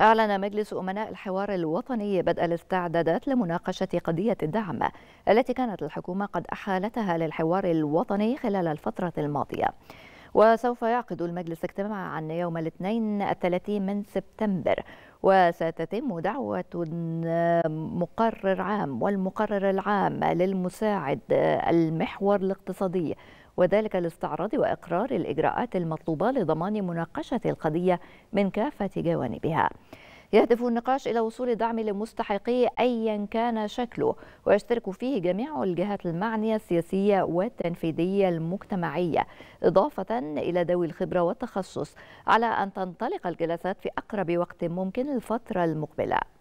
أعلن مجلس أمناء الحوار الوطني بدء الاستعدادات لمناقشة قضية الدعم التي كانت الحكومة قد أحالتها للحوار الوطني خلال الفترة الماضية وسوف يعقد المجلس اجتماعا عن يوم الاثنين الثلاثين من سبتمبر وستتم دعوة مقرر عام والمقرر العام للمساعد المحور الاقتصادي وذلك لاستعراض وإقرار الإجراءات المطلوبة لضمان مناقشة القضية من كافة جوانبها يهدف النقاش إلى وصول دعم لمستحقيه أيا كان شكله ويشترك فيه جميع الجهات المعنية السياسية والتنفيذية المجتمعية إضافة إلى ذوي الخبرة والتخصص على أن تنطلق الجلسات في أقرب وقت ممكن الفترة المقبلة